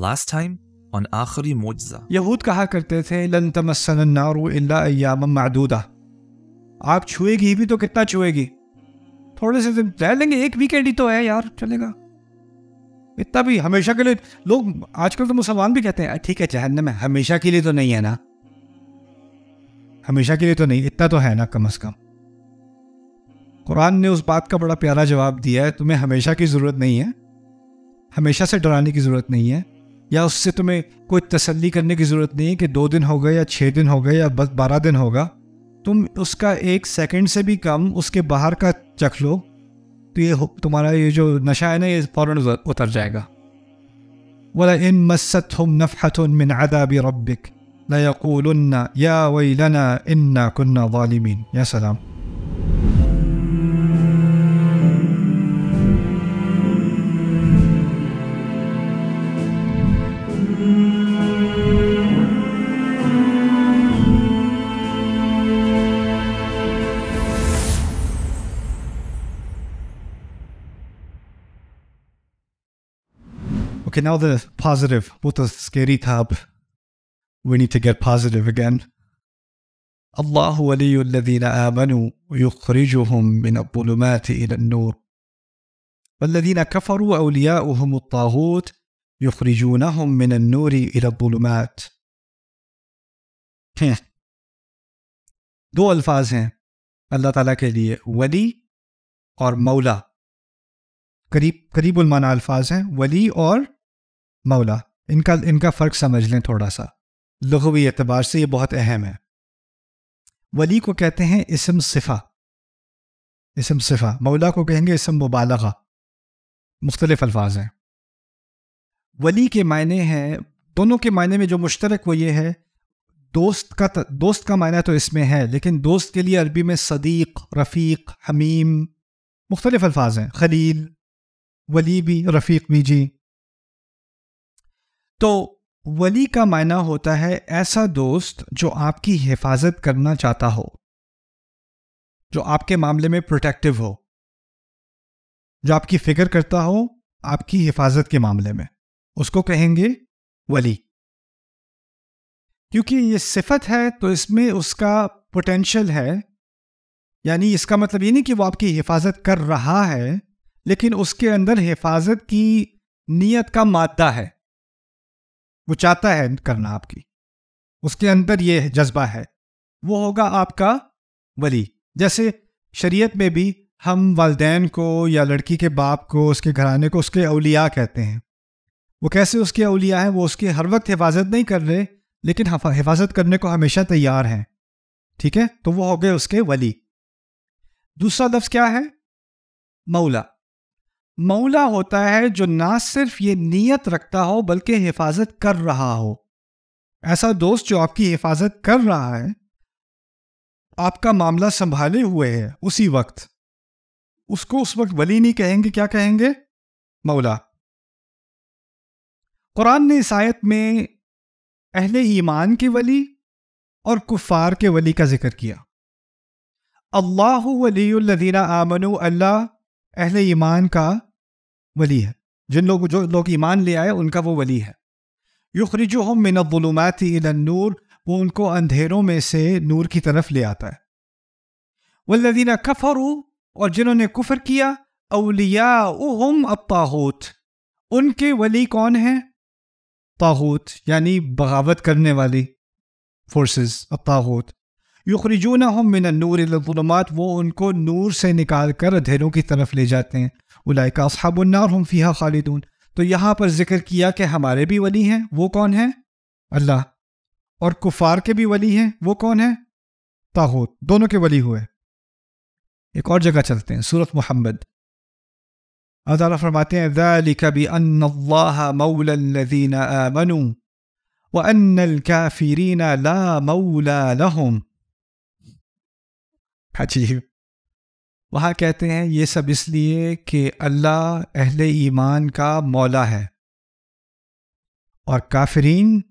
Last time on आखिरी मुआजा यहूद कहा करते थे लन तमसनारू अयाम मादूदा आप छुएगी भी तो कितना छुएगी थोड़े से दिन रह लेंगे एक वीकेंड ही तो है यार चलेगा इतना भी हमेशा के लिए लोग आजकल तो मुसलमान भी कहते हैं ठीक है जहन्नम है हमेशा के लिए तो नहीं है ना हमेशा के लिए तो नहीं इतना तो है ना कम अज़ कम कुरान ने उस बात का बड़ा प्यारा जवाब दिया है तुम्हें हमेशा की ज़रूरत नहीं है हमेशा से डराने की ज़रूरत नहीं है या उससे तुम्हें कोई तसल्ली करने की ज़रूरत नहीं है कि दो दिन हो गए या छः दिन हो गए या बस बारह दिन होगा तुम उसका एक सेकंड से भी कम उसके बाहर का चख लो तो ये तुम्हारा ये जो नशा है ना ये फ़ौर उतर जाएगा वाला इन मसत हम नफ़त मिन अदाब रबिक लयकुलन्ना या वही लना इन्ना कन्ना वालिमिन या सलाम Okay, now the positive. What a scary tab. We need to get positive again. الله ولي الذين آمنوا يخرجهم من الظلمات إلى النور والذين كفروا أولياؤهم الطاغوت يخرجونهم من النور إلى الظلمات دو अल्फाज हैं अल्लाह ताला के लिए वली और मौला करीब करीब उलमाना अल्फाज हैं वली और मौला इनका इनका फ़र्क समझ लें थोड़ा सा लघवी एतबार से ये बहुत अहम है वली को कहते हैं इसम सिफ़ा इसम सिफ़ा मौला को कहेंगे इसम मुबालगा मुख्तलिफ अल्फाज हैं वली के मायने हैं दोनों के मायने में जो मुश्तरक वो ये है दोस्त का त, दोस्त का मायना तो इसमें है लेकिन दोस्त के लिए अरबी में सदीक रफ़ीक हमीम मुख्तलिफ अल्फाज हैं खलील वली भी रफ़ीक भी जी तो वली का मायना होता है ऐसा दोस्त जो आपकी हिफाजत करना चाहता हो जो आपके मामले में प्रोटेक्टिव हो जो आपकी फिक्र करता हो आपकी हिफाजत के मामले में उसको कहेंगे वली क्योंकि ये सिफत है तो इसमें उसका पोटेंशियल है यानी इसका मतलब ये नहीं कि वो आपकी हिफाजत कर रहा है लेकिन उसके अंदर हिफाजत की नीयत का मादा है वो चाहता है करना आपकी उसके अंदर ये जज्बा है वो होगा आपका वली जैसे शरीयत में भी हम वालदेन को या लड़की के बाप को उसके घराने को उसके अलिया कहते हैं वो कैसे उसके अलिया हैं वो उसकी हर वक्त हिफाजत नहीं कर रहे लेकिन हिफाजत करने को हमेशा तैयार हैं ठीक है तो वो हो गए उसके वली दूसरा लफ्ज़ क्या है मौला मौला होता है जो ना सिर्फ ये नीयत रखता हो बल्कि हिफाजत कर रहा हो ऐसा दोस्त जो आपकी हिफाजत कर रहा है आपका मामला संभाले हुए है उसी वक्त उसको उस वक्त वली नहीं कहेंगे क्या कहेंगे मौला कुरान ने इसायत में अहले ईमान के वली और कुफार के वली का जिक्र किया अल्लाह वली आमन अल्लाह अहल ईमान का वली है जिन लोग जो लोग ईमान ले आए उनका वो वली है युखरजो हम मिनबलूमत नूर वो उनको अंधेरों में से नूर की तरफ ले आता है लदीना कफर और जिन्होंने कुफर किया अलिया उम अताहूत उनके वली कौन हैं ताहूत यानी बगावत करने वाली फोर्सेस अताहूत يخرجونهم من النور الى الظلمات وہ ان کو نور سے نکال کر اندھیروں کی طرف لے جاتے ہیں اولئک اصحاب النار هم فيها خالدون تو یہاں پر ذکر کیا کہ ہمارے بھی ولی ہیں وہ کون ہیں اللہ اور کفار کے بھی ولی ہیں وہ کون ہیں طاغوت دونوں کے ولی ہوئے ایک اور جگہ چلتے ہیں سورة محمد اللہ فرماتے ہیں ذلك بان الله مولى الذين امنوا وان الكافرين لا مولى لهم अजीब वहाँ कहते हैं ये सब इसलिए कि अल्लाह अहल ईमान का मौला है और काफरीन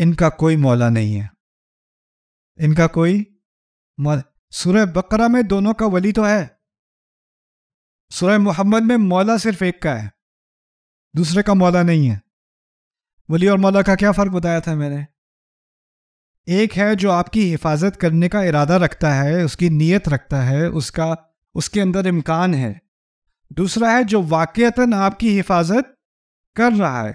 इनका कोई मौला नहीं है इनका कोई मौला सूर्य बकरा में दोनों का वली तो है सूर्य मोहम्मद में मौला सिर्फ एक का है दूसरे का मौला नहीं है वली और मौला का क्या फ़र्क बताया था मैंने एक है जो आपकी हिफाजत करने का इरादा रखता है उसकी नीयत रखता है उसका उसके अंदर इम्कान है दूसरा है जो वाक़ता आपकी हिफाजत कर रहा है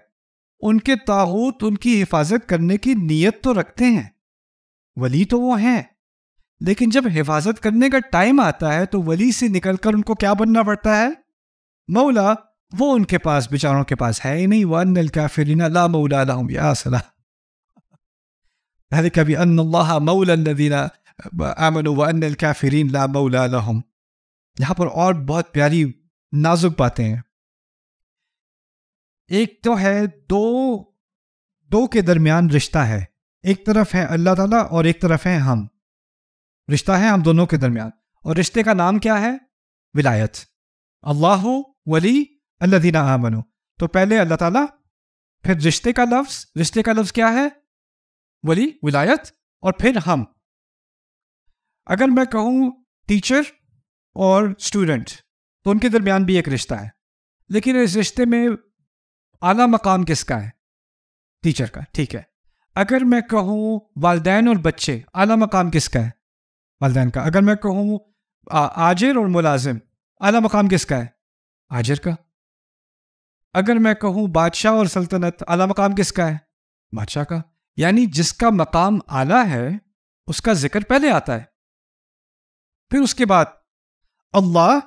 उनके ताहूत उनकी हिफाजत करने की नीयत तो रखते हैं वली तो वो हैं लेकिन जब हिफाजत करने का टाइम आता है तो वली से निकलकर उनको क्या बनना पड़ता है मौला वो उनके पास बेचारों के पास है ही नहीं वन काफिरना ला मौला या सलाह ذلك بأن الله مولى الذين آمنوا وأن الكافرين لا مولى لهم यहाँ पर और बहुत प्यारी नाजुक बातें हैं एक तो है दो दो के दरमियान रिश्ता है एक तरफ है अल्लाह ताला और एक तरफ है हम रिश्ता है हम दोनों के दरमियान और रिश्ते का नाम क्या है विलायत अल्लाह वली अल्लादीना आमनो तो पहले अल्लाह ताला फिर रिश्ते का लफ्ज़ रिश्ते का लफ्ज़ क्या है वली विलायत और फिर हम अगर मैं कहूँ टीचर और स्टूडेंट तो उनके दरमियान भी एक रिश्ता है लेकिन इस रिश्ते में आला मकाम किसका है टीचर का ठीक है अगर मैं कहूँ वालदेन और बच्चे आला मकाम किसका है वालदेन का अगर मैं कहूँ आजिर और मुलाजिम आला मकाम किसका है आजिर का अगर मैं कहूँ बादशाह और सल्तनत आला मकाम किसका है बादशाह का यानी जिसका मकाम आला है उसका जिक्र पहले आता है फिर उसके बाद अल्लाह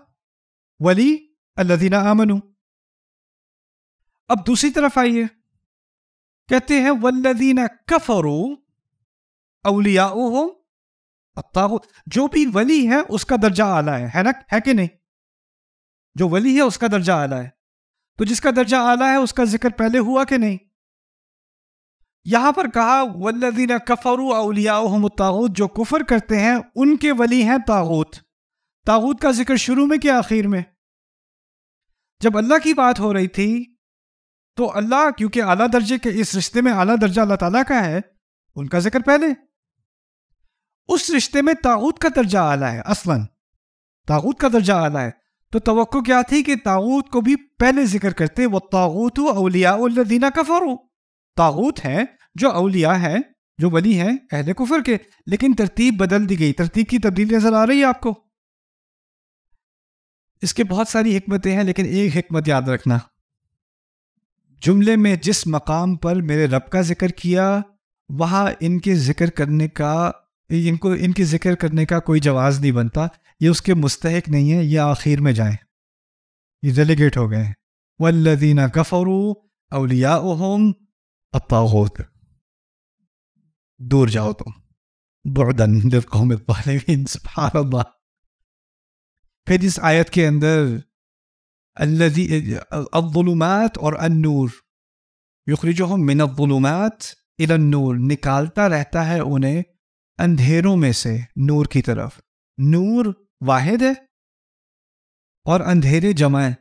वली अल्लादीना आमनू अब दूसरी तरफ आइए कहते हैं वल्लदीना कफरो अलिया जो भी वली है उसका दर्जा आला है है ना है कि नहीं जो वली है उसका दर्जा आला है तो जिसका दर्जा आला है उसका जिक्र पहले हुआ कि नहीं यहाँ पर कहा वल्लदीन कफरू अलियाम जो कुफर करते हैं उनके वली हैं तागूत तागूत का जिक्र शुरू में क्या आखिर में जब अल्लाह की बात हो रही थी तो अल्लाह क्योंकि आला दर्जे के इस रिश्ते में आला दर्जा अल्लाह ताला का है उनका जिक्र पहले उस रिश्ते में ताऊत का दर्जा आला है असलन ताऊत का दर्जा आला है तो तो क्या थी कि ताऊत को भी पहले जिक्र करते वह ताऊत अलियादीना कफरू ताऊत हैं जो अलिया है जो वली है अहले कुफर के लेकिन तरतीब बदल दी गई तरतीब की तब्दीली नज़र आ रही है आपको इसके बहुत सारी हमतें हैं लेकिन एक हमत याद रखना जुमले में जिस मकाम पर मेरे रब का जिक्र किया वहाँ इनके जिक्र करने का इनको इनके जिक्र करने का कोई जवाज़ नहीं बनता ये उसके मुस्तक नहीं है ये आखिर में जाए ये डेलीगेट हो गए वल्लदीना गफ़रू अलिया अताहोत दूर जाओ तुम बुरदन लिलकौम ालमीन सुबहान अल्लाह फिर इस आयत के अंदर अल्लुमात और अन्नूर यखरिजहम मिनलुमात इलनूर निकालता रहता है उन्हें अंधेरों में से नूर की तरफ नूर वाहिद है और अंधेरे जमा है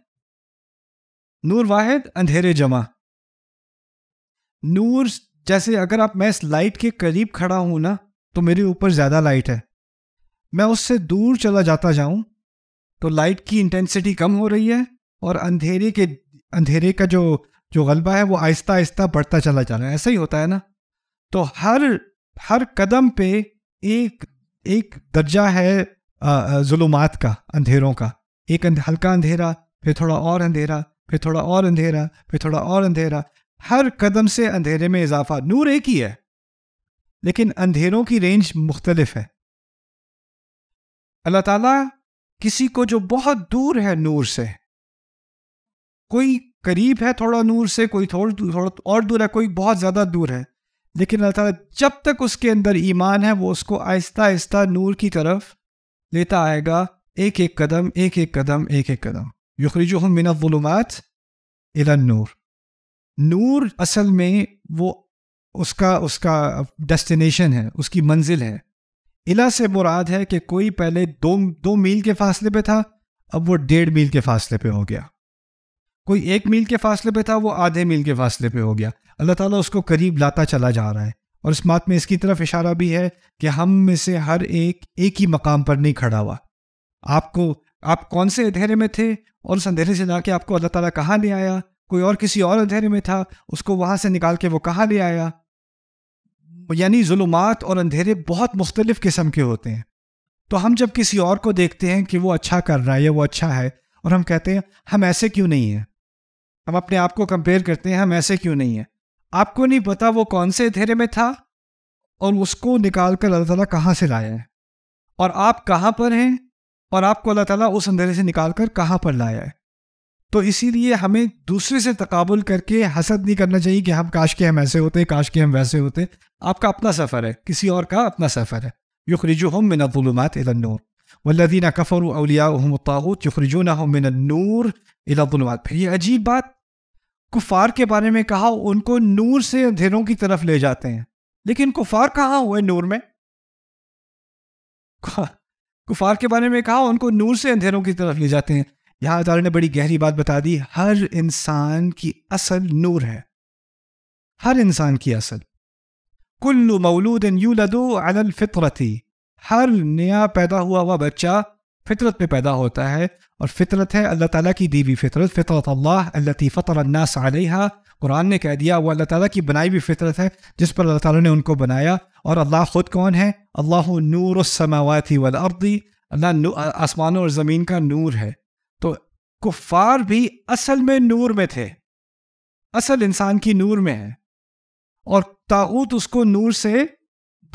नूर वाहिद अंधेरे जमा नूर जैसे अगर आप मैं इस लाइट के करीब खड़ा हूँ ना तो मेरे ऊपर ज़्यादा लाइट है मैं उससे दूर चला जाता जाऊँ तो लाइट की इंटेंसिटी कम हो रही है और अंधेरे के अंधेरे का जो जो गलबा है वो आहिस्ता आहिस्ता बढ़ता चला जा रहा है ऐसा ही होता है ना तो हर हर कदम पे एक एक दर्जा है जुलूमात का अंधेरों का एक हल्का अंधेरा फिर थोड़ा और अंधेरा फिर थोड़ा और अंधेरा फिर थोड़ा और अंधेरा हर कदम से अंधेरे में इजाफा नूर एक ही है लेकिन अंधेरों की रेंज मुख्तलिफ है अल्लाह ताला किसी को जो बहुत दूर है नूर से कोई करीब है थोड़ा नूर से कोई थोड़ा थोड़ा और दूर है कोई बहुत ज़्यादा दूर है लेकिन अल्लाह ताला जब तक उसके अंदर ईमान है वो उसको आहिस्ता आहिस्ता नूर की तरफ लेता आएगा एक एक कदम एक एक कदम एक एक कदम युखरीजुहम मिनत इला नूर नूर असल में वो उसका उसका डेस्टिनेशन है उसकी मंजिल है इला से मुराद है कि कोई पहले दो दो मील के फासले पे था अब वो डेढ़ मील के फासले पे हो गया कोई एक मील के फासले पे था वो आधे मील के फासले पे हो गया अल्लाह ताला उसको करीब लाता चला जा रहा है और इस बात में इसकी तरफ इशारा भी है कि हम में से हर एक एक ही मकाम पर नहीं खड़ा हुआ आपको आप कौन से अंधेरे में थे और उस अंधेरे से जाके आपको अल्लाह ताला कहाँ ले आया कोई और किसी और अंधेरे में था उसको वहाँ से निकाल के वो कहाँ ले आया यानी जुलूमात और अंधेरे बहुत मुख्तलिफ़ किस्म के होते हैं तो हम जब किसी और को देखते हैं कि वो अच्छा कर रहा है या वो अच्छा है और हम कहते हैं हम ऐसे क्यों नहीं हैं हम अपने आप को कंपेयर करते हैं हम ऐसे क्यों नहीं हैं आपको नहीं पता वो कौन से अंधेरे में था और उसको निकाल कर अल्लाह ताला कहाँ से लाया है और आप कहाँ पर हैं और आपको अल्लाह ताला उस अंधेरे से निकाल कर कहाँ पर लाया है तो इसीलिए हमें दूसरे से तकाबुल करके हसद नहीं करना चाहिए कि हम काश के हम ऐसे होते काश के हम वैसे होते आपका अपना सफ़र है किसी और का अपना सफ़र है युखरिजो हम मिनतलूमत नूर वल्लिन कफ़र अलियाताऊत युखरिजो ना हो मिनूर इलातलूमत फिर ये अजीब बात कुफ़ार के बारे में कहा उनको नूर से अंधेरों की तरफ ले जाते हैं लेकिन कुफ़ार कहाँ हुए नूर में कुफ़ार के बारे में कहा उनको नूर से अंधेरों की तरफ ले जाते हैं यहाँ तारा ने बड़ी गहरी बात बता दी हर इंसान की असल नूर है हर इंसान की असल कुल्लु मौलूद लदो अल फितरती हर नया पैदा हुआ हुआ बच्चा फितरत में पैदा होता है और फितरत है अल्लाह ताला की दी फितरत फितरत अल्लाह अल्लती फ़तर अन्ना अलैहा कुरान ने कह दिया वो अल्लाह ताला की बनाई हुई फितरत है जिस पर अल्लाह ताला ने उनको बनाया और अल्लाह ख़ुद कौन है अल्लाह नूर समावती वल अर्दी अल्लाह आसमानों और ज़मीन का नूर है कुफार भी असल में नूर में थे असल इंसान की नूर में है और ताऊत उसको नूर से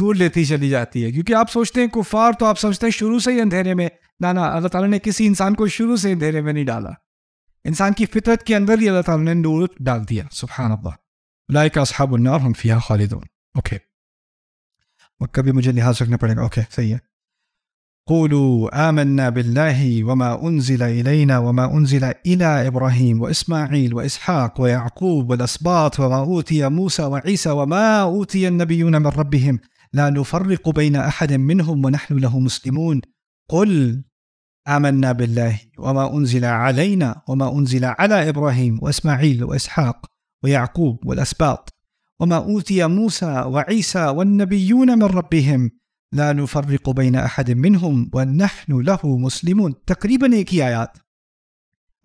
दूर लेती चली जाती है क्योंकि आप सोचते हैं कुफार तो आप समझते हैं शुरू से ही अंधेरे में ना ना अल्लाह ताला ने किसी इंसान को शुरू से अंधेरे में नहीं डाला इंसान की फितरत के अंदर ही अल्लाह ताला ने नूर डाल दिया सुबहान अल्लाह खालिदून ओके मक्का मुझे लिहाज रखना पड़ेगा ओके सही है قولوا آمنا بالله وما أنزل إلينا وما أنزل إلى إبراهيم وإسماعيل وإسحاق ويعقوب والأسباط وما أوتي موسى وعيسى وما أوتي النبيون من ربهم لا نفرق بين أحد منهم ونحن له مسلمون قل آمنا بالله وما أنزل علينا وما أنزل على إبراهيم وإسماعيل وإسحاق ويعقوب والأسباط وما أوتي موسى وعيسى والنبيون من ربهم لا नफर्रिक बन अहद मुस्लिम तकरीबन एक ही आयात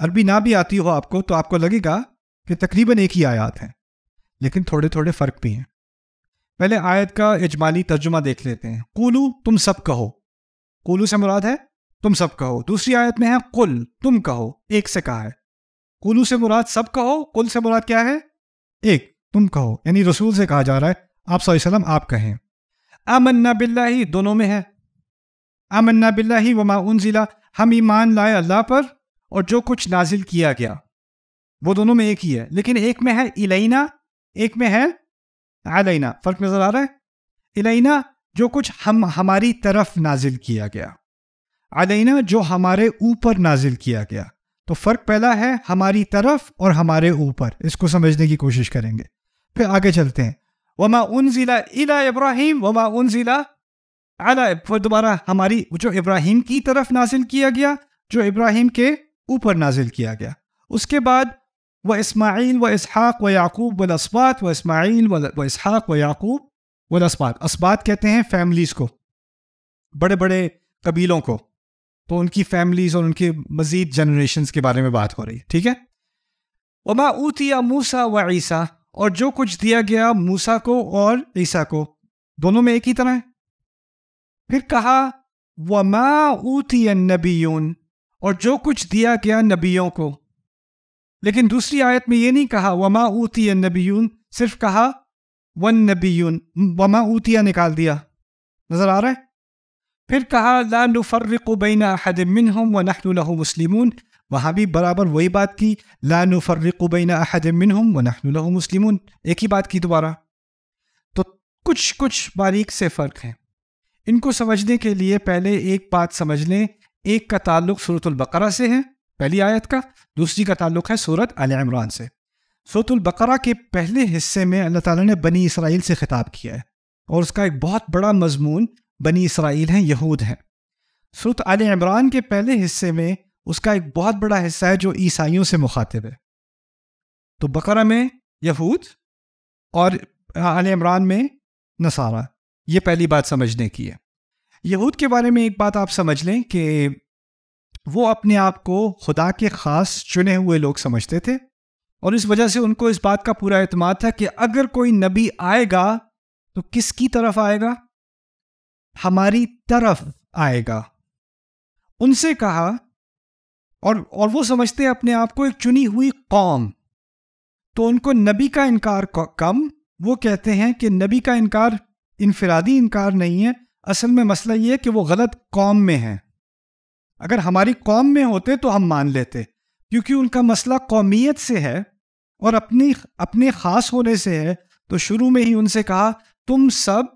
अरबी ना भी आती हो आपको तो आपको लगेगा कि तकरीबन एक ही आयात हैं लेकिन थोड़े थोड़े फ़र्क भी हैं पहले आयत का इजमाली तर्जुमा देख लेते हैं कुलू तुम सब कहो कुलू से मुराद है तुम सब कहो दूसरी आयत में है कुल तुम कहो एक से कहा है कुलू से मुराद सब कहो कुल से मुराद क्या है एक तुम कहो यानी रसूल से कहा जा रहा है आप सल्लम आप कहें आमन्ना बिल्ला ही दोनों में है आमन्ना बिल्ला ही वमा उनजिला हम ईमान लाए अल्लाह पर और जो कुछ नाजिल किया गया वो दोनों में एक ही है लेकिन एक में है इलाइना एक में है आलैना फर्क नज़र आ रहा है इलाइना जो कुछ हम हमारी तरफ नाजिल किया गया आलैना जो हमारे ऊपर नाजिल किया गया तो फ़र्क पहला है हमारी तरफ और हमारे ऊपर इसको समझने की कोशिश करेंगे फिर आगे चलते हैं वमा उन जिला इला इब्राहिम वमा उन जिला अला फिर दोबारा हमारी जो इब्राहिम की तरफ नाजिल किया गया जो इब्राहिम के ऊपर नाजिल किया गया उसके बाद व इसमाइल व इसहाक व याकूब व लस्बात व इसमाइल व इसहाक व याकूब व लस्बात असबात कहते हैं फैमिलीज़ को बड़े बड़े कबीलों को तो उनकी फैमिलीज़ और उनके मज़ीद जनरेशन के बारे में बात हो रही है ठीक है वमा ऊतिया मूसा व ईसा और जो कुछ दिया गया मूसा को और ईसा को दोनों में एक ही तरह है फिर कहा वमा ऊती नबीन और जो कुछ दिया गया नबियों को लेकिन दूसरी आयत में ये नहीं कहा वमा ऊती नबीन सिर्फ कहा वन नबीन वमा ऊतिया निकाल दिया नज़र आ रहा है फिर कहा ला नुफर्रिक बैना हदमिन हम व नहनु मुस्लिम वहाँ भी बराबर वही बात की ला नुफर्रिकुबैन अहदमिन हम वनहन मुस्लिम एक ही बात की दोबारा तो कुछ कुछ बारीक से फ़र्क हैं इनको समझने के लिए पहले एक बात समझ लें एक का ताल्लुक सूरतुल्बकरा से है पहली आयत का दूसरी का ताल्लुक है सूरत अल इमरान से सूरतुल्बकरा के पहले हिस्से में अल्लाह ताला ने बनी इसराइल से ख़िताब किया है और उसका एक बहुत बड़ा मजमून बनी इसराइल हैं यहूद हैं सूरत अल इमरान के पहले हिस्से में उसका एक बहुत बड़ा हिस्सा है जो ईसाइयों से मुखातिब है तो बकरा में यहूद और आल इमरान में नसारा ये पहली बात समझने की है यहूद के बारे में एक बात आप समझ लें कि वो अपने आप को खुदा के ख़ास चुने हुए लोग समझते थे और इस वजह से उनको इस बात का पूरा अतमाद था कि अगर कोई नबी आएगा तो किसकी तरफ आएगा हमारी तरफ आएगा उनसे कहा और और वो समझते हैं अपने आप को एक चुनी हुई कौम तो उनको नबी का इनकार कम वो कहते हैं कि नबी का इनकार इनफरादी इनकार नहीं है असल में मसला ये है कि वो गलत कौम में है अगर हमारी कौम में होते तो हम मान लेते क्योंकि उनका मसला कौमियत से है और अपनी अपने ख़ास होने से है तो शुरू में ही उनसे कहा तुम सब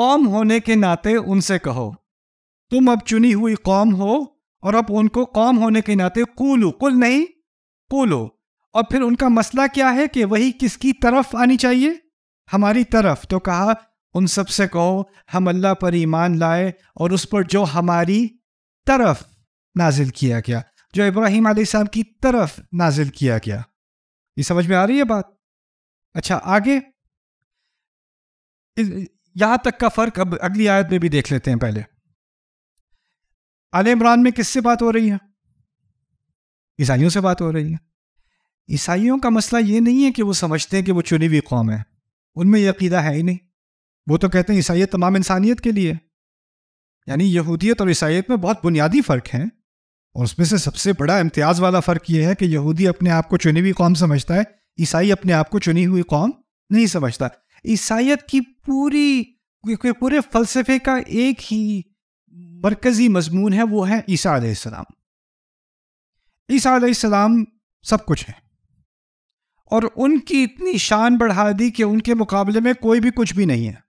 कौम होने के नाते उनसे कहो तुम अब चुनी हुई कौम हो और अब उनको कौम होने के नाते कूलो कुल नहीं कूलो और फिर उनका मसला क्या है कि वही किसकी तरफ आनी चाहिए हमारी तरफ तो कहा उन सब से कहो हम अल्लाह पर ईमान लाए और उस पर जो हमारी तरफ नाजिल किया गया जो इब्राहिम आसमाम की तरफ नाजिल किया गया ये समझ में आ रही है बात अच्छा आगे यहां तक का फ़र्क अब अगली आयत में भी देख लेते हैं पहले आल इमरान में किससे बात हो रही है ईसाइयों से बात हो रही है ईसाइयों का मसला ये नहीं है कि वो समझते हैं कि वो चुनी हुई कौम है उनमें यकीदा है ही नहीं वो तो कहते हैं ईसाइत तमाम इंसानियत के लिए यानी यहूदियत और ईसाइत में बहुत बुनियादी फ़र्क हैं और उसमें से सबसे बड़ा इम्तियाज़ वाला फ़र्क यह है कि यहूदी अपने आप को चुनी हुई कौम समझता है ईसाई अपने आप को चुनी हुई कौम नहीं समझता ईसाइत की पूरी पूरे फलसफे का एक ही मरकज़ी मजमून है वो है ईसा आसमाम ईसा आसमाम सब कुछ है और उनकी इतनी शान बढ़ा दी कि उनके मुकाबले में कोई भी कुछ भी नहीं है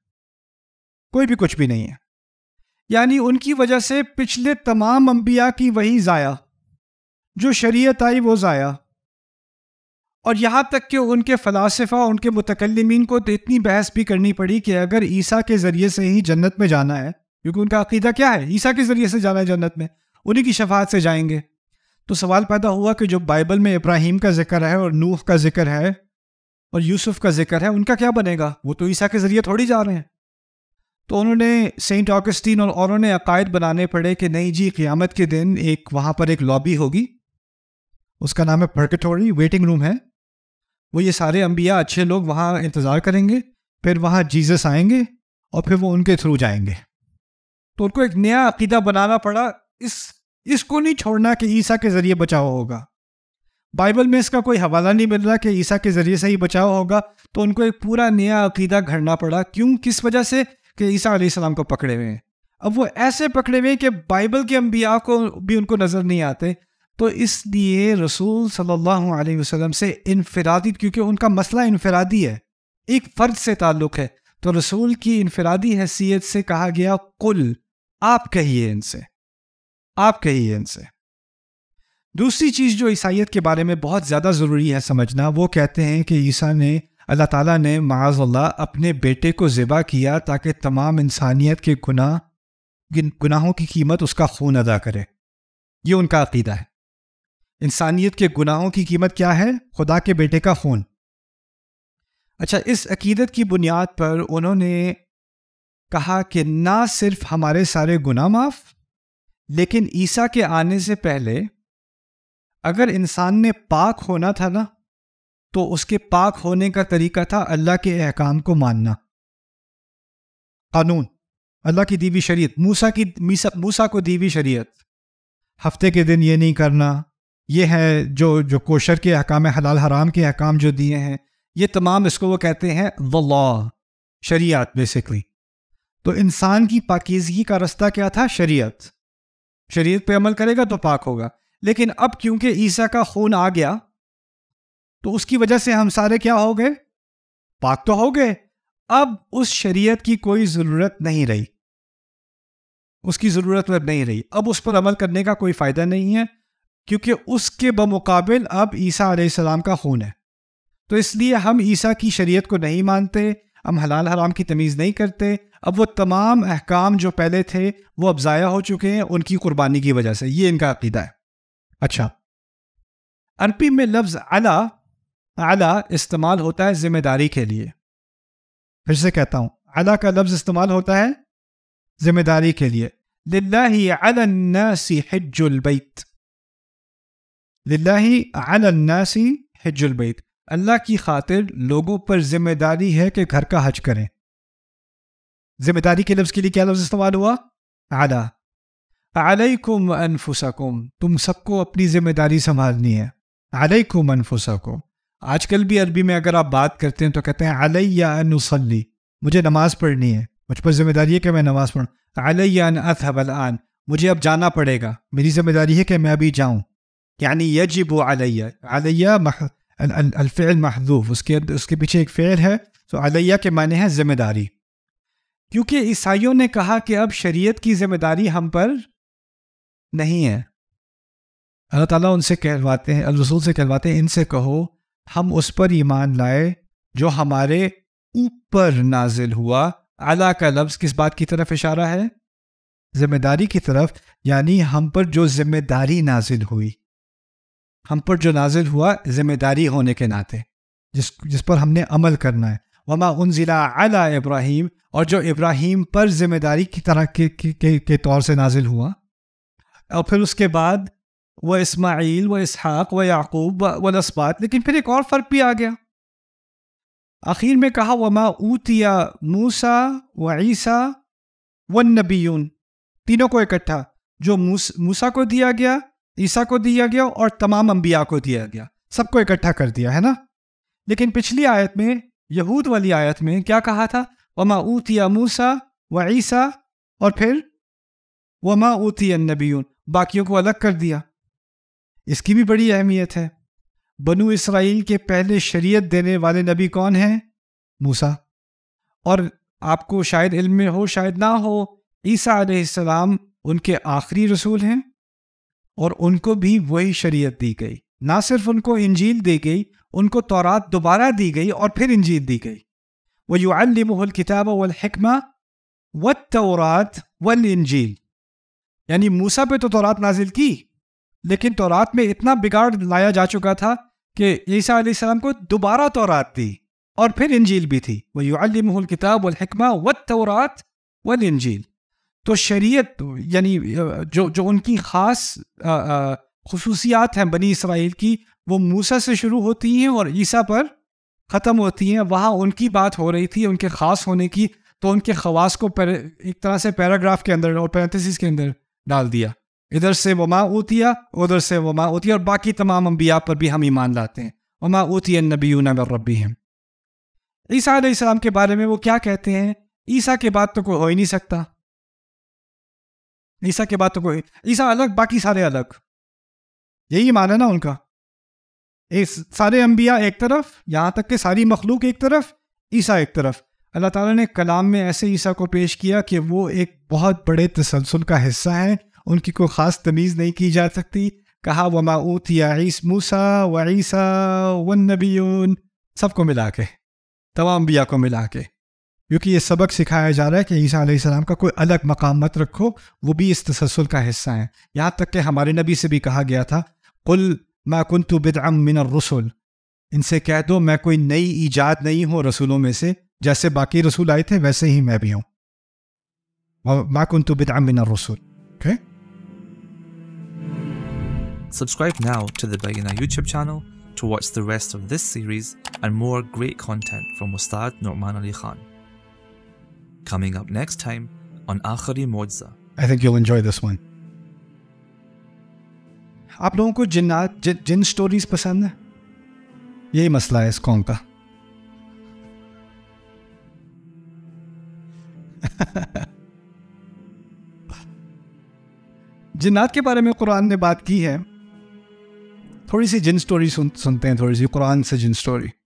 कोई भी कुछ भी नहीं है यानी उनकी वजह से पिछले तमाम अंबिया की वही ज़ाया जो शरीयत आई वो ज़ाया और यहाँ तक कि उनके फ़लासफ़ा उनके मुतकलमिन को तो इतनी बहस भी करनी पड़ी कि अगर ईसा के ज़रिए से ही जन्नत में जाना है क्योंकि उनका अकीदा क्या है ईसा के ज़रिए से जाना है जन्नत में उन्हीं की शफात से जाएंगे तो सवाल पैदा हुआ कि जो बाइबल में इब्राहिम का जिक्र है और नूह का जिक्र है और यूसुफ का जिक्र है उनका क्या बनेगा वो तो ईसा के ज़रिए थोड़ी जा रहे हैं तो उन्होंने सेंट ऑगस्टीन और ने अकायद बनाने पड़े कि नहीं जी क़ियामत के दिन एक वहाँ पर एक लॉबी होगी उसका नाम है पर्कटोरी वेटिंग रूम है वो ये सारे अम्बिया अच्छे लोग वहाँ इंतज़ार करेंगे फिर वहाँ जीसस आएंगे और फिर वो उनके थ्रू जाएंगे तो उनको एक नया अकीदा बनाना पड़ा इस इसको नहीं छोड़ना कि ईसा के ज़रिए बचाव होगा बाइबल में इसका कोई हवाला नहीं मिल रहा कि ईसा के ज़रिए से ही बचाव होगा तो उनको एक पूरा नया अकीदा घड़ना पड़ा क्यों किस वजह से कि ईसा आसमाम को पकड़े हुए हैं अब वो ऐसे पकड़े हुए हैं कि बाइबल के अम्बिया को भी उनको नज़र नहीं आते तो इसलिए रसूल सल्लल्लाहु अलैहि वसल्लम से इनफरादी क्योंकि उनका मसला इनफरादी है एक फ़र्द से ताल्लुक़ है तो रसूल की इनफरादी हैसियत से कहा गया कुल आप कहिए इनसे आप कहिए इनसे दूसरी चीज़ जो ईसाइत के बारे में बहुत ज़्यादा ज़रूरी है समझना वो कहते हैं कि ईसा ने अल्लाह ताला ने माज़ल्ला अपने बेटे को ज़िबा किया ताकि तमाम इंसानियत के गुनाह गुनाहों की कीमत उसका खून अदा करे ये उनका अकीदा है इंसानियत के गुनाहों की कीमत क्या है खुदा के बेटे का खून अच्छा इस अकीदत की बुनियाद पर उन्होंने कहा कि ना सिर्फ हमारे सारे गुना माफ लेकिन ईसा के आने से पहले अगर इंसान ने पाक होना था ना तो उसके पाक होने का तरीका था अल्लाह के अहकाम को मानना कानून अल्लाह की दीवी शरीयत मूसा की मीसा मूसा को दीवी शरीयत हफ्ते के दिन ये नहीं करना ये है जो जो कोशर के अहकाम हलाल हराम के अहकाम जो दिए हैं ये तमाम इसको वो कहते हैं व लॉ शरीयत बेसिकली तो इंसान की पाकिजगी का रास्ता क्या था शरीयत शरीयत पे अमल करेगा तो पाक होगा लेकिन अब क्योंकि ईसा का खून आ गया तो उसकी वजह से हम सारे क्या हो गए पाक तो हो गए अब उस शरीयत की कोई ज़रूरत नहीं रही उसकी ज़रूरत अब नहीं रही अब उस पर अमल करने का कोई फ़ायदा नहीं है क्योंकि उसके बमुकाबिल अब ईसा आसमाम का खून है तो इसलिए हम ईसा की शरीयत को नहीं मानते हम हलाल हराम की तमीज़ नहीं करते अब वो तमाम अहकाम जो पहले थे वो अब ज़ाया हो चुके हैं उनकी कुर्बानी की वजह से ये इनका अकीदा है अच्छा अरबी में लफ्ज़ अला अला इस्तेमाल होता है ज़िम्मेदारी के लिए फिर से कहता हूँ अला का लफ्ज़ इस्तेमाल होता है ज़िम्मेदारी के लिए लिल्लासी हिजुलबैत लिल्लासी हिजुलबैत अल्लाह की खातिर लोगों पर जिम्मेदारी है कि घर का हज करें जिम्मेदारी के लफ्ज़ के लिए क्या लफ्ज़ इस्तेमाल हुआ आला अलैकुम अनफुसकुम तुम सबको अपनी जिम्मेदारी संभालनी है अलैकुम अनफुसकुम आजकल भी अरबी में अगर आप बात करते हैं तो कहते हैं या अनुसली मुझे नमाज़ पढ़नी है मुझ पर जिम्मेदारी है कि मैं नमाज़ पढ़ू पढ़ूँ अन अथबलान मुझे अब जाना पड़ेगा मेरी जिम्मेदारी है कि मैं अभी जाऊँ यानी यजिब आलिया आलिया الफिल महदूफ उसके उसके पीछे एक फ़िल है तो अलैया के माने हैं ज़िम्मेदारी क्योंकि ईसाइयों ने कहा कि अब शरीयत की ज़िम्मेदारी हम पर नहीं है अल्लाह ताला उनसे कहलवाते हैं रसूल से कहलवाते हैं इनसे कहो हम उस पर ईमान लाए जो हमारे ऊपर नाजिल हुआ अला का लफ्ज़ किस बात की तरफ इशारा है जिम्मेदारी की तरफ यानी हम पर जो जिम्मेदारी नाजिल हुई हम पर जो नाजिल हुआ ज़िम्मेदारी होने के नाते जिस जिस पर हमने अमल करना है वमा उन ज़िला अला इब्राहिम और जो इब्राहिम पर ज़िम्मेदारी की तरह के के, के, के तौर से नाजिल हुआ और फिर उसके बाद व इसमाइल व इसहाक़ व याकूब व नस्बात लेकिन फिर एक और फ़र्क भी आ गया आखिर में कहा वमा ऊतिया मूसा व ईसा व नबीन तीनों को इकट्ठा जो मूसा को दिया गया ईसा को दिया गया और तमाम अंबिया को दिया गया सबको इकट्ठा कर दिया है ना लेकिन पिछली आयत में यहूद वाली आयत में क्या कहा था वमा ऊतिया मूसा व ईसा और फिर वमा ऊतिया नबीन बाकियों को अलग कर दिया इसकी भी बड़ी अहमियत है बनु इसराइल के पहले शरीयत देने वाले नबी कौन हैं मूसा और आपको शायद इल्म में हो शायद ना हो ईसा सलाम उनके आखिरी रसूल हैं और उनको भी वही शरीयत दी गई ना सिर्फ उनको इंजील दी गई उनको तौरात दोबारा दी गई और फिर इंजील दी गई वह युआल किताब वलहकमा व तौरात वल इंजील यानी मूसा पे तो तौरात नाजिल की लेकिन तौरात में इतना बिगाड़ लाया जा चुका था कि ईसा सलाम को दोबारा तौरात दी और फिर इंजील भी थी वह युआल किताब वलहकमा व तौरात वल इंजील तो शरीयत यानी जो जो उनकी ख़ास खसूसियात हैं बनी इसराइल की वो मूसा से शुरू होती हैं और ईसा पर ख़त्म होती हैं वहाँ उनकी बात हो रही थी उनके ख़ास होने की तो उनके खवास को पर, एक तरह से पैराग्राफ के अंदर और पैंतीस के अंदर डाल दिया इधर से वमा ऊतिया उधर से वमा ऊतिया और बाकी तमाम अम्बिया पर भी हम ईमान लाते हैं वमा ऊतिया नबीन रबी हैं ईसा के बारे में वो क्या कहते हैं ईसा के बाद तो कोई हो ही नहीं सकता ईसा के बाद तो कोई ईसा अलग बाकी सारे अलग यही मान है ना उनका इस सारे अम्बिया एक तरफ यहाँ तक के सारी मखलूक एक तरफ ईसा एक तरफ अल्लाह ताला ने कलाम में ऐसे ईसा को पेश किया कि वो एक बहुत बड़े तसलसल का हिस्सा है उनकी कोई ख़ास तमीज़ नहीं की जा सकती कहा व ऊतिया ईस मूसा व ईसा वन सब सबको मिला के तमाम बिया को मिला के क्योंकि ये सबक सिखाया जा रहा है कि ईसा सलाम का कोई अलग मकाम मत रखो वो भी इस तसलसल का हिस्सा है यहाँ तक कि हमारे नबी से भी कहा गया था कुल मैं माकुन तो बिदअम मिन रसुल इनसे कह दो मैं कोई नई ईजाद नहीं हूँ रसूलों में से जैसे बाकी रसूल आए थे वैसे ही मैं भी हूँ मैं माकुन तो बिदअम मिन रसूल okay Subscribe now to the Bagina YouTube channel to watch the rest of this series and more great content from Ustad Norman Ali Khan. coming up next time on Akhari Moza. I think you'll enjoy this one. आप लोगों को जिन्ना जिन, जिन stories पसंद है यही मसला है इस Kong का जिन्नात के बारे में कुरान ने बात की है थोड़ी सी जिन स्टोरी सुन, सुनते हैं थोड़ी सी कुरान से जिन स्टोरी